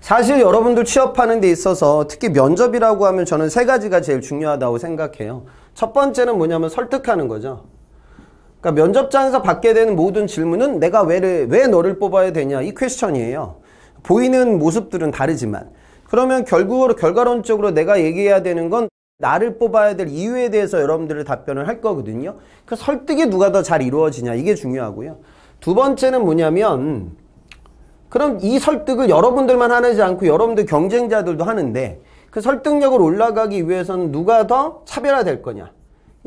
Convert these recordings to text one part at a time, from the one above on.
사실 여러분들 취업하는 데 있어서 특히 면접이라고 하면 저는 세 가지가 제일 중요하다고 생각해요. 첫 번째는 뭐냐면 설득하는 거죠. 그러니까 면접장에서 받게 되는 모든 질문은 내가 왜, 왜 너를 뽑아야 되냐 이 퀘스천이에요. 보이는 모습들은 다르지만 그러면 결국으로 결과론적으로 내가 얘기해야 되는 건 나를 뽑아야 될 이유에 대해서 여러분들을 답변을 할 거거든요. 그 설득이 누가 더 잘 이루어지냐 이게 중요하고요. 두 번째는 뭐냐면 그럼 이 설득을 여러분들만 하지 않고 여러분들 경쟁자들도 하는데 그 설득력을 올라가기 위해서는 누가 더 차별화될 거냐.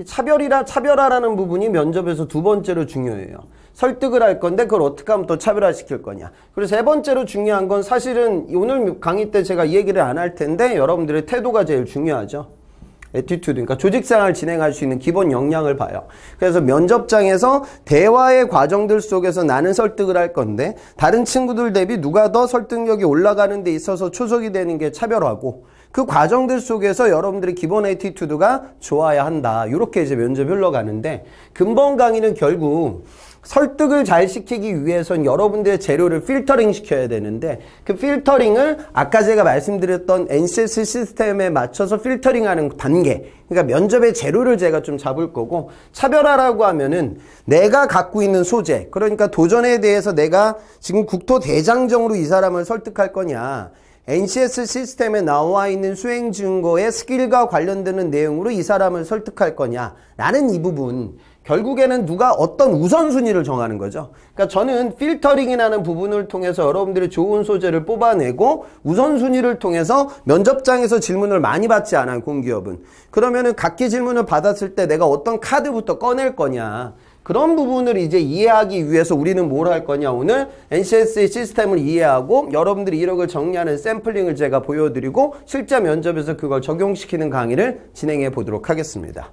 차별이라 차별화라는 부분이 면접에서 두 번째로 중요해요. 설득을 할 건데 그걸 어떻게 하면 더 차별화시킬 거냐. 그리고 세 번째로 중요한 건 사실은 오늘 강의 때 제가 이 얘기를 안 할 텐데 여러분들의 태도가 제일 중요하죠. 에티튜드 그러니까 조직생활을 진행할 수 있는 기본 역량을 봐요. 그래서 면접장에서 대화의 과정들 속에서 나는 설득을 할 건데 다른 친구들 대비 누가 더 설득력이 올라가는 데 있어서 초석이 되는 게 차별화고 그 과정들 속에서 여러분들의 기본 에티튜드가 좋아야 한다. 이렇게 이제 면접 흘러가는데 근본 강의는 결국 설득을 잘 시키기 위해선 여러분들의 재료를 필터링 시켜야 되는데 그 필터링을 아까 제가 말씀드렸던 NCS 시스템에 맞춰서 필터링하는 단계 그러니까 면접의 재료를 제가 좀 잡을 거고 차별화라고 하면은 내가 갖고 있는 소재 그러니까 도전에 대해서 내가 지금 국토대장정으로 이 사람을 설득할 거냐 NCS 시스템에 나와 있는 수행 증거의 스킬과 관련되는 내용으로 이 사람을 설득할 거냐라는 이 부분 결국에는 누가 어떤 우선순위를 정하는 거죠. 그러니까 저는 필터링이라는 부분을 통해서 여러분들이 좋은 소재를 뽑아내고 우선순위를 통해서 면접장에서 질문을 많이 받지 않아요, 공기업은. 그러면은 각기 질문을 받았을 때 내가 어떤 카드부터 꺼낼 거냐. 그런 부분을 이제 이해하기 위해서 우리는 뭘 할 거냐 오늘 NCS의 시스템을 이해하고 여러분들이 이력을 정리하는 샘플링을 제가 보여드리고 실제 면접에서 그걸 적용시키는 강의를 진행해 보도록 하겠습니다.